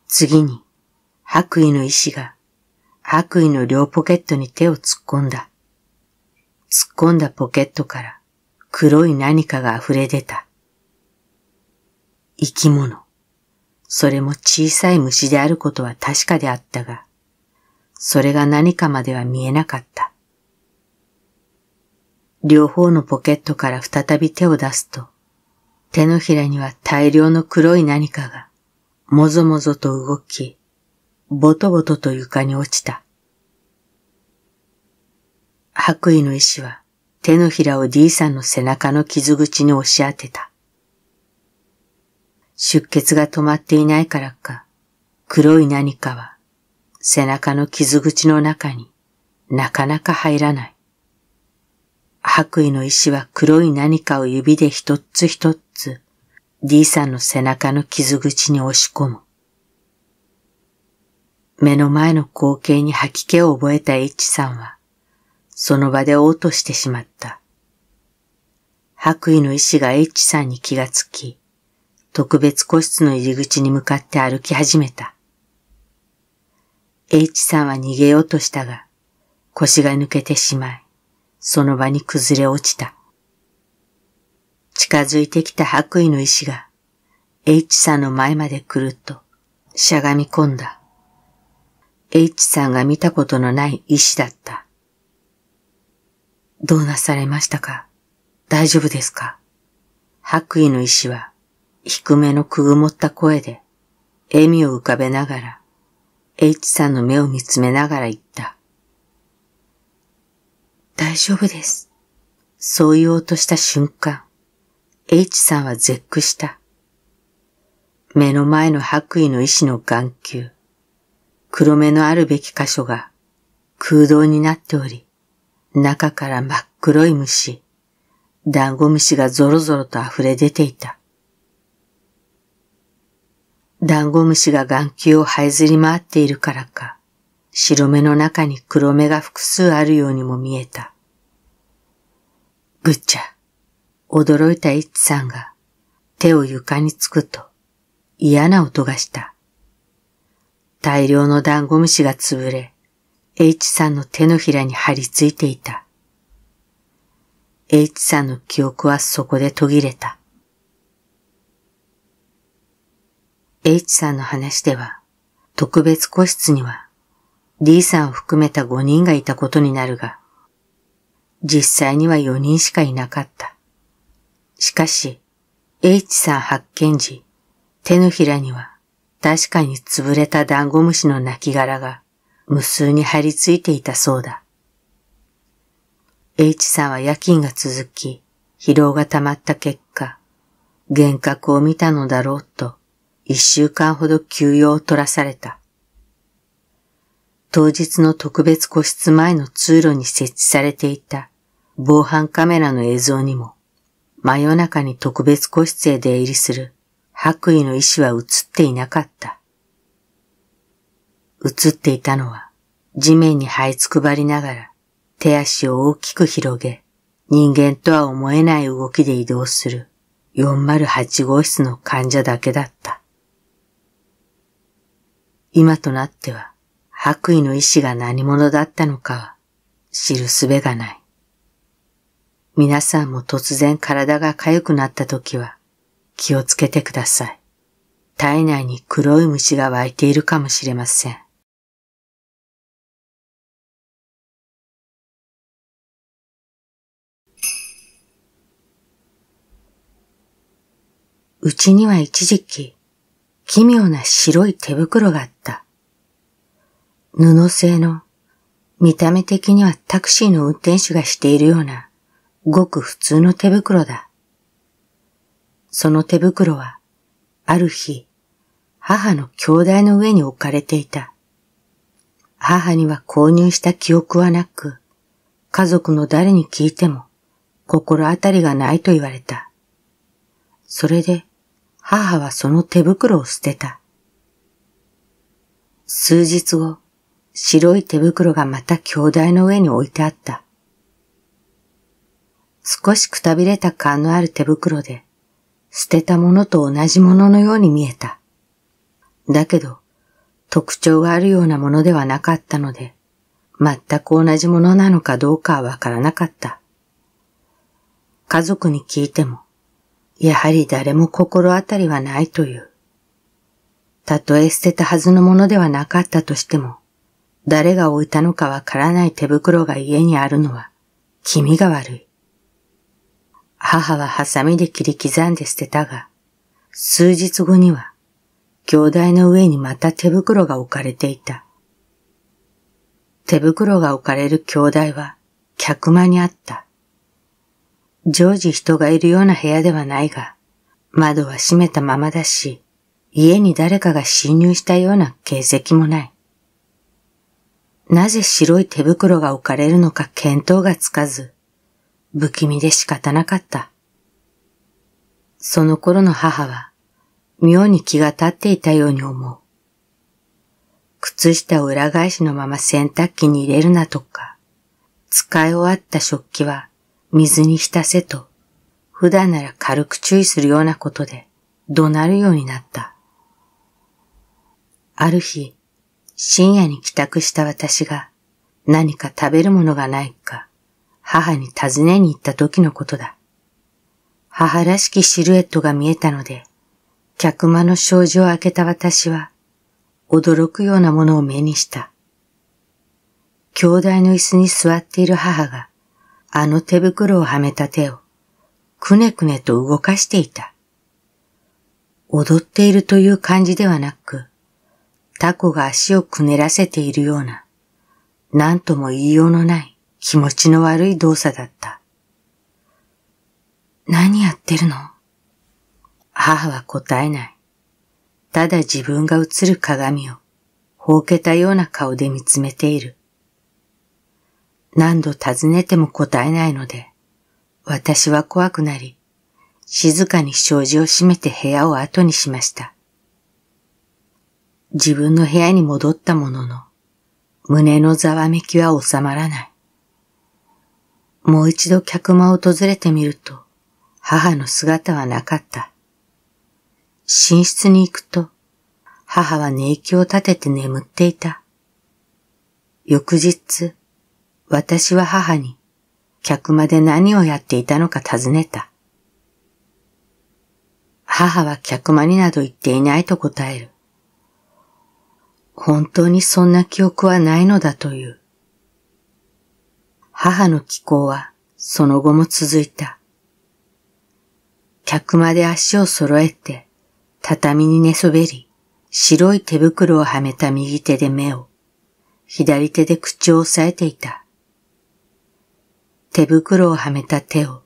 次に、白衣の医師が白衣の両ポケットに手を突っ込んだ。突っ込んだポケットから黒い何かが溢れ出た。生き物。それも小さい虫であることは確かであったが、それが何かまでは見えなかった。両方のポケットから再び手を出すと、手のひらには大量の黒い何かが、もぞもぞと動き、ぼとぼとと床に落ちた。白衣の石は手のひらを D さんの背中の傷口に押し当てた。出血が止まっていないからか、黒い何かは背中の傷口の中になかなか入らない。白衣の石は黒い何かを指で一つ一つ D さんの背中の傷口に押し込む。目の前の光景に吐き気を覚えた H さんは、その場で嘔吐してしまった。白衣の医師が H さんに気がつき、特別個室の入り口に向かって歩き始めた。H さんは逃げようとしたが、腰が抜けてしまい、その場に崩れ落ちた。近づいてきた白衣の医師が、H さんの前まで来ると、しゃがみ込んだ。H さんが見たことのない師だった。どうなされましたか大丈夫ですか白衣の石は低めのくぐもった声で笑みを浮かべながら H さんの目を見つめながら言った。大丈夫です。そう言おうとした瞬間、H さんは絶句した。目の前の白衣の医師の眼球。黒目のあるべき箇所が空洞になっており、中から真っ黒い虫、ダンゴ虫がぞろぞろと溢れ出ていた。ダンゴ虫が眼球を這いずり回っているからか、白目の中に黒目が複数あるようにも見えた。ぐっちゃ、驚いた一さんが手を床につくと嫌な音がした。大量のダンゴムシが潰れ、H さんの手のひらに張り付いていた。H さんの記憶はそこで途切れた。H さんの話では、特別個室には D さんを含めた5人がいたことになるが、実際には4人しかいなかった。しかし、H さん発見時、手のひらには確かに潰れたダンゴムシの亡骸が無数に張り付いていたそうだ。H さんは夜勤が続き、疲労が溜まった結果、幻覚を見たのだろうと、一週間ほど休養を取らされた。当日の特別個室前の通路に設置されていた防犯カメラの映像にも、真夜中に特別個室へ出入りする白衣の意志は映っていなかった。映っていたのは、地面に這いつくばりながら、手足を大きく広げ、人間とは思えない動きで移動する408号室の患者だけだった。今となっては、白衣の意志が何者だったのかは、知る術がない。皆さんも突然体が痒くなった時は、気をつけてください。体内に黒い虫が湧いているかもしれません。うちには一時期、奇妙な白い手袋があった。布製の、見た目的にはタクシーの運転手がしているような、ごく普通の手袋だ。その手袋は、ある日、母の兄弟の上に置かれていた。母には購入した記憶はなく、家族の誰に聞いても心当たりがないと言われた。それで母はその手袋を捨てた。数日後、白い手袋がまた兄弟の上に置いてあった。少しくたびれた感のある手袋で、捨てたものと同じもののように見えた。だけど、特徴があるようなものではなかったので、全く同じものなのかどうかはわからなかった。家族に聞いても、やはり誰も心当たりはないという。たとえ捨てたはずのものではなかったとしても、誰が置いたのかわからない手袋が家にあるのは、気味が悪い。母はハサミで切り刻んで捨てたが、数日後には、行台の上にまた手袋が置かれていた。手袋が置かれる兄弟は客間にあった。常時人がいるような部屋ではないが、窓は閉めたままだし、家に誰かが侵入したような形跡もない。なぜ白い手袋が置かれるのか見当がつかず、不気味で仕方なかった。その頃の母は、妙に気が立っていたように思う。靴下を裏返しのまま洗濯機に入れるなとか、使い終わった食器は水に浸せと、普段なら軽く注意するようなことで怒鳴るようになった。ある日、深夜に帰宅した私が何か食べるものがないか母に尋ねに行った時のことだ。母らしきシルエットが見えたので、客間の障子を開けた私は、驚くようなものを目にした。兄弟の椅子に座っている母が、あの手袋をはめた手を、くねくねと動かしていた。踊っているという感じではなく、タコが足をくねらせているような、なんとも言いようのない、気持ちの悪い動作だった。何やってるの母は答えない。ただ自分が映る鏡を、ほうけたような顔で見つめている。何度尋ねても答えないので、私は怖くなり、静かに障子を閉めて部屋を後にしました。自分の部屋に戻ったものの、胸のざわめきは収まらない。もう一度客間を訪れてみると、母の姿はなかった。寝室に行くと、母は寝息を立てて眠っていた。翌日、私は母に、客間で何をやっていたのか尋ねた。母は客間になど言っていないと答える。本当にそんな記憶はないのだという。母の気候はその後も続いた。客間で足を揃えて畳に寝そべり、白い手袋をはめた右手で目を、左手で口を押さえていた。手袋をはめた手を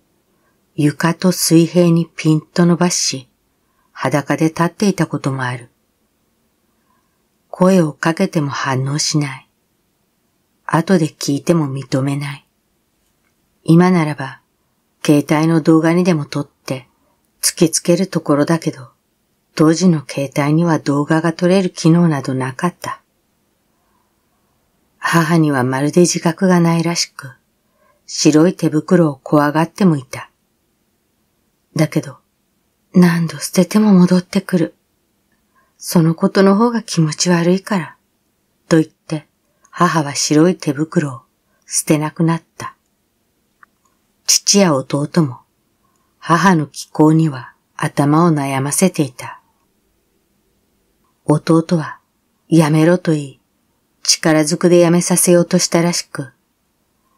床と水平にピンと伸ばし、裸で立っていたこともある。声をかけても反応しない。後で聞いても認めない。今ならば、携帯の動画にでも撮って、突きつけるところだけど、当時の携帯には動画が撮れる機能などなかった。母にはまるで自覚がないらしく、白い手袋を怖がってもいた。だけど、何度捨てても戻ってくる。そのことの方が気持ち悪いから、と言って母は白い手袋を捨てなくなった。父や弟も母の気候には頭を悩ませていた。弟はやめろと言い、力ずくでやめさせようとしたらしく、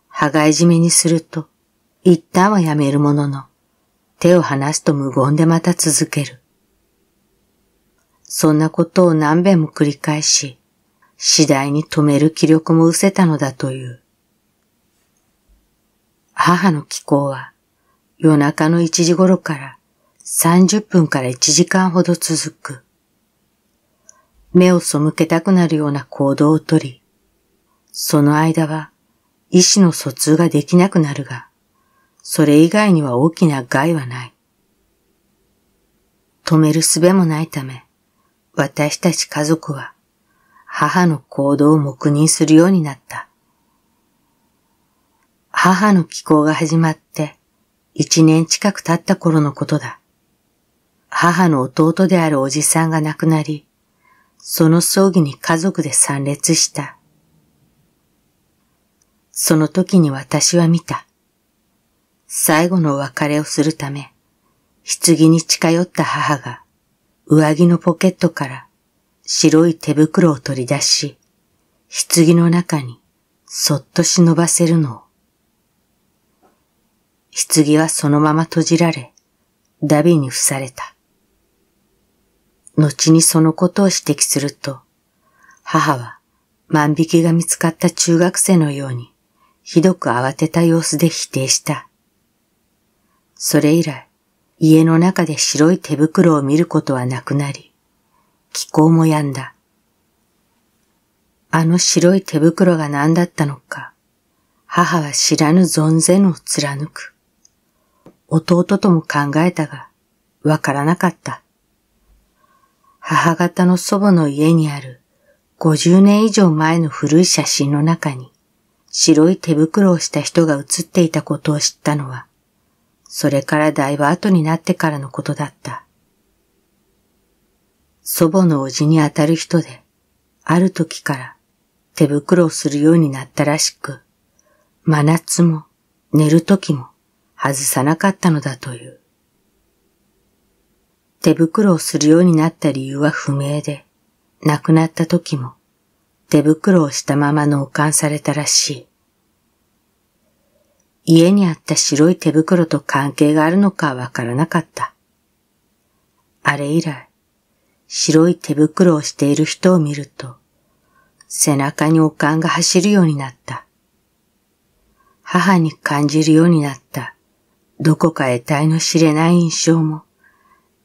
羽交い締めにすると、一旦はやめるものの、手を離すと無言でまた続ける。そんなことを何べんも繰り返し、次第に止める気力も失せたのだという。母の気候は夜中の1時頃から30分から1時間ほど続く。目を背けたくなるような行動をとり、その間は意思の疎通ができなくなるが、それ以外には大きな害はない。止める術もないため、私たち家族は母の行動を黙認するようになった。母の気候が始まって一年近く経った頃のことだ。母の弟であるおじさんが亡くなり、その葬儀に家族で参列した。その時に私は見た。最後のお別れをするため、棺に近寄った母が、上着のポケットから白い手袋を取り出し、棺の中にそっと忍ばせるのを。棺はそのまま閉じられ、ダビに付された。後にそのことを指摘すると、母は万引きが見つかった中学生のように、ひどく慌てた様子で否定した。それ以来、家の中で白い手袋を見ることはなくなり、気候も病んだ。あの白い手袋が何だったのか、母は知らぬ存ぜぬを貫く。弟とも考えたが、わからなかった。母方の祖母の家にある50年以上前の古い写真の中に白い手袋をした人が写っていたことを知ったのは、それからだいぶ後になってからのことだった。祖母のおじにあたる人で、ある時から手袋をするようになったらしく、真夏も寝る時も外さなかったのだという。手袋をするようになった理由は不明で、亡くなった時も手袋をしたまま納棺されたらしい。家にあった白い手袋と関係があるのかわからなかった。あれ以来、白い手袋をしている人を見ると、背中におかんが走るようになった。母に感じるようになった。どこか得体の知れない印象も、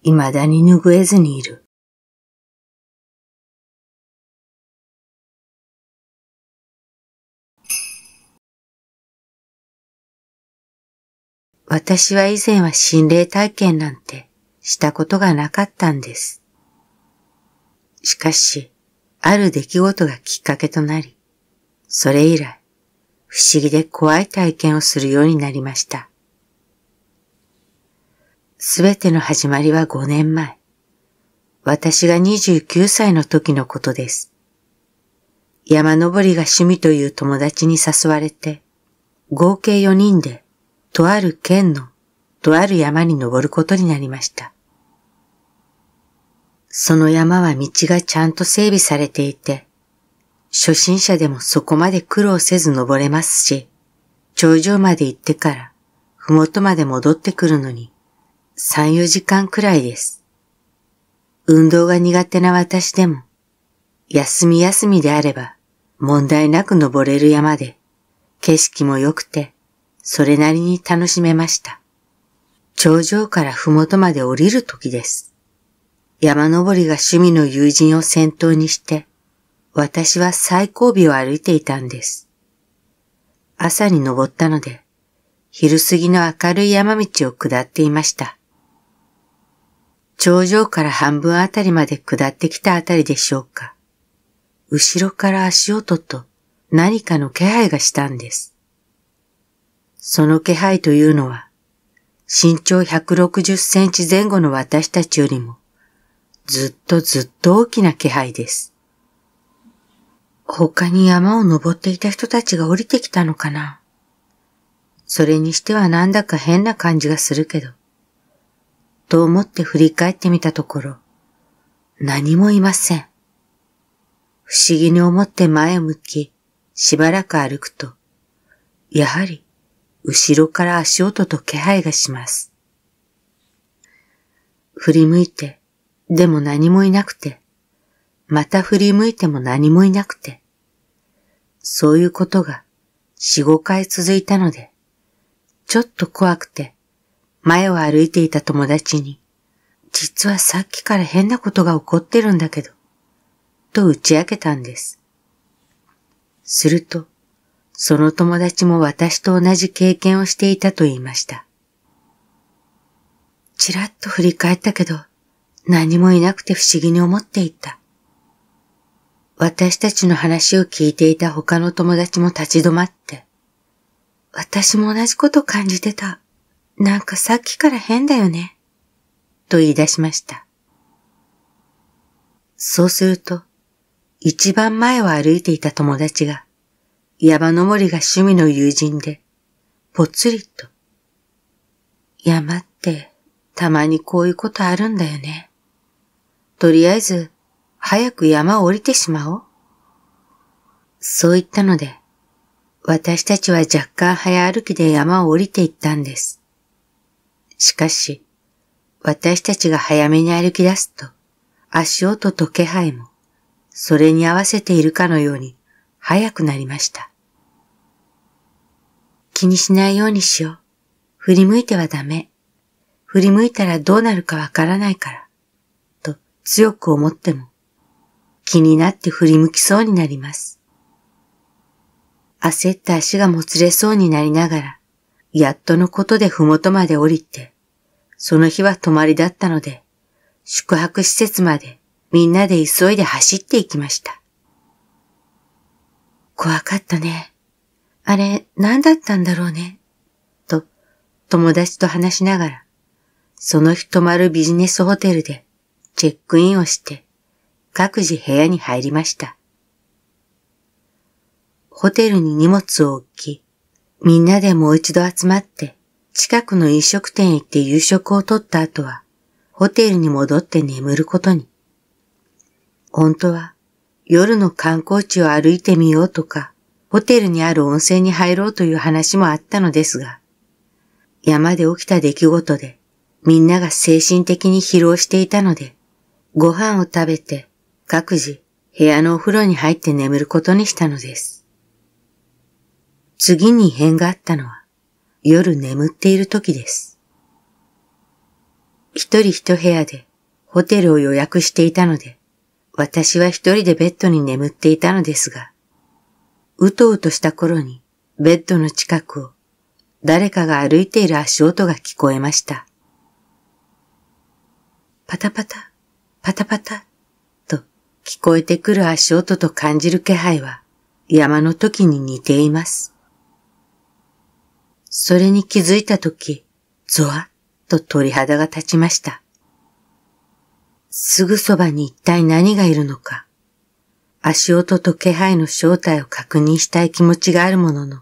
未だに拭えずにいる。私は以前は心霊体験なんてしたことがなかったんです。しかし、ある出来事がきっかけとなり、それ以来、不思議で怖い体験をするようになりました。すべての始まりは5年前。私が29歳の時のことです。山登りが趣味という友達に誘われて、合計4人で、とある県の、とある山に登ることになりました。その山は道がちゃんと整備されていて、初心者でもそこまで苦労せず登れますし、頂上まで行ってから、ふもとまで戻ってくるのに3、4時間くらいです。運動が苦手な私でも、休み休みであれば問題なく登れる山で、景色も良くて、それなりに楽しめました。頂上から麓まで降りる時です。山登りが趣味の友人を先頭にして、私は最後尾を歩いていたんです。朝に登ったので、昼過ぎの明るい山道を下っていました。頂上から半分あたりまで下ってきたあたりでしょうか。後ろから足音と何かの気配がしたんです。その気配というのは、身長160センチ前後の私たちよりも、ずっとずっと大きな気配です。他に山を登っていた人たちが降りてきたのかなそれにしてはなんだか変な感じがするけど、と思って振り返ってみたところ、何もいません。不思議に思って前を向き、しばらく歩くと、やはり、後ろから足音と気配がします。振り向いて、でも何もいなくて、また振り向いても何もいなくて、そういうことが四五回続いたので、ちょっと怖くて前を歩いていた友達に、実はさっきから変なことが起こってるんだけど、と打ち明けたんです。すると、その友達も私と同じ経験をしていたと言いました。ちらっと振り返ったけど、何もいなくて不思議に思っていた。私たちの話を聞いていた他の友達も立ち止まって、私も同じこと感じてた、なんかさっきから変だよね。と言い出しました。そうすると、一番前を歩いていた友達が、山登りが趣味の友人で、ぽつりと。山って、たまにこういうことあるんだよね。とりあえず、早く山を降りてしまおう。そう言ったので、私たちは若干早歩きで山を降りていったんです。しかし、私たちが早めに歩き出すと、足音と気配も、それに合わせているかのように、早くなりました。気にしないようにしよう。振り向いてはダメ。振り向いたらどうなるかわからないから。と強く思っても、気になって振り向きそうになります。焦った足がもつれそうになりながら、やっとのことでふもとまで降りて、その日は泊まりだったので、宿泊施設までみんなで急いで走っていきました。怖かったね。あれ、何だったんだろうね。と、友達と話しながら、その日泊まるビジネスホテルでチェックインをして、各自部屋に入りました。ホテルに荷物を置き、みんなでもう一度集まって、近くの飲食店へ行って夕食をとった後は、ホテルに戻って眠ることに。本当は、夜の観光地を歩いてみようとか、ホテルにある温泉に入ろうという話もあったのですが、山で起きた出来事で、みんなが精神的に疲労していたので、ご飯を食べて、各自部屋のお風呂に入って眠ることにしたのです。次に異変があったのは夜眠っている時です。一人一部屋でホテルを予約していたので、私は一人でベッドに眠っていたのですが、うとうとした頃にベッドの近くを誰かが歩いている足音が聞こえました。パタパタ、パタパタと聞こえてくる足音と感じる気配は山の時に似ています。それに気づいたとき、ゾワッと鳥肌が立ちました。すぐそばに一体何がいるのか、足音と気配の正体を確認したい気持ちがあるものの、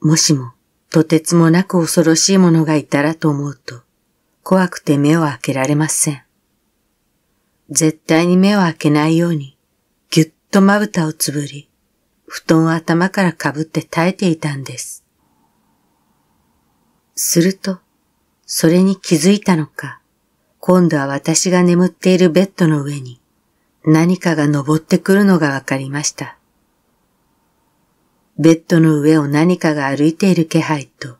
もしもとてつもなく恐ろしいものがいたらと思うと、怖くて目を開けられません。絶対に目を開けないように、ぎゅっとまぶたをつぶり、布団を頭からかぶって耐えていたんです。すると、それに気づいたのか、今度は私が眠っているベッドの上に何かが登ってくるのがわかりました。ベッドの上を何かが歩いている気配と、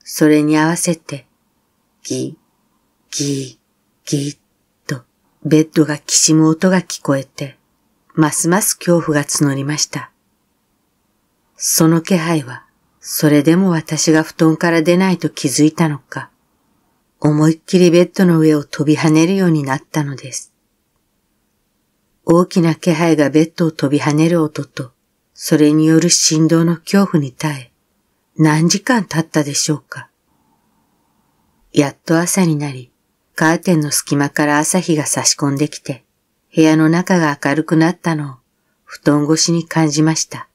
それに合わせて、ギー、ギー、ギーと、ベッドがきしむ音が聞こえて、ますます恐怖が募りました。その気配は、それでも私が布団から出ないと気づいたのか、思いっきりベッドの上を飛び跳ねるようになったのです。大きな気配がベッドを飛び跳ねる音と、それによる振動の恐怖に耐え、何時間経ったでしょうか。やっと朝になり、カーテンの隙間から朝日が差し込んできて、部屋の中が明るくなったのを布団越しに感じました。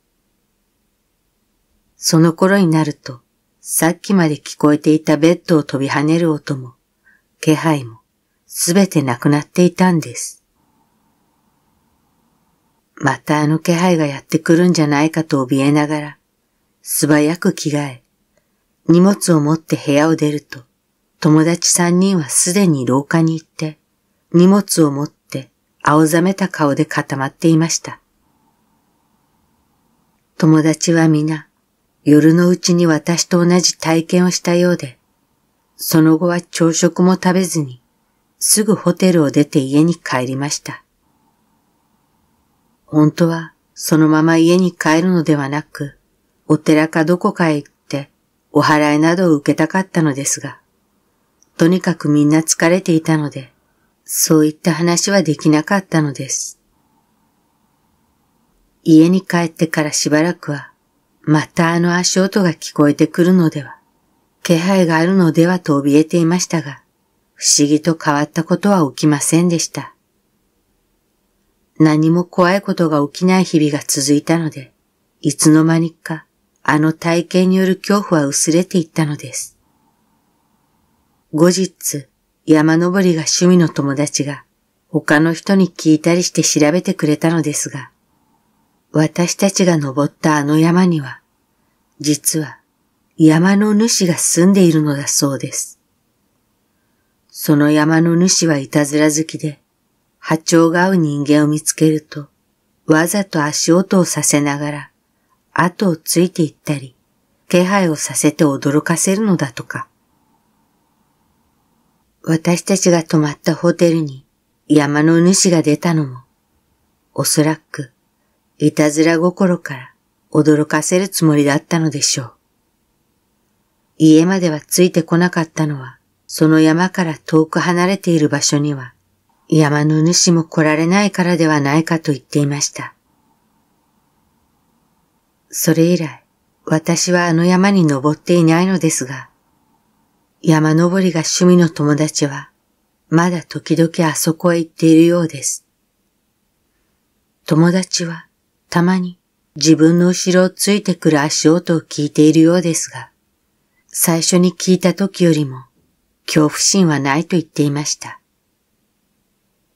その頃になると、さっきまで聞こえていたベッドを飛び跳ねる音も、気配も、すべてなくなっていたんです。またあの気配がやってくるんじゃないかと怯えながら、素早く着替え、荷物を持って部屋を出ると、友達三人はすでに廊下に行って、荷物を持って青ざめた顔で固まっていました。友達は皆、夜のうちに私と同じ体験をしたようで、その後は朝食も食べずに、すぐホテルを出て家に帰りました。本当はそのまま家に帰るのではなく、お寺かどこかへ行ってお祓いなどを受けたかったのですが、とにかくみんな疲れていたので、そういった話はできなかったのです。家に帰ってからしばらくは、またあの足音が聞こえてくるのでは、気配があるのではと怯えていましたが、不思議と変わったことは起きませんでした。何も怖いことが起きない日々が続いたので、いつの間にかあの体験による恐怖は薄れていったのです。後日、山登りが趣味の友達が他の人に聞いたりして調べてくれたのですが、私たちが登ったあの山には実は山の主が住んでいるのだそうです。その山の主はいたずら好きで、波長が合う人間を見つけると、わざと足音をさせながら、後をついていったり、気配をさせて驚かせるのだとか。私たちが泊まったホテルに山の主が出たのも、おそらく、いたずら心から驚かせるつもりだったのでしょう。家まではついてこなかったのは、その山から遠く離れている場所には、山の主も来られないからではないかと言っていました。それ以来、私はあの山に登っていないのですが、山登りが趣味の友達は、まだ時々あそこへ行っているようです。友達は、たまに自分の後ろをついてくる足音を聞いているようですが、最初に聞いた時よりも恐怖心はないと言っていました。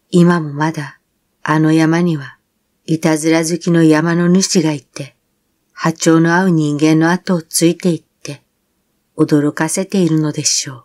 今もまだあの山にはいたずら好きの山の主がいて、波長の合う人間の後をついていって驚かせているのでしょう。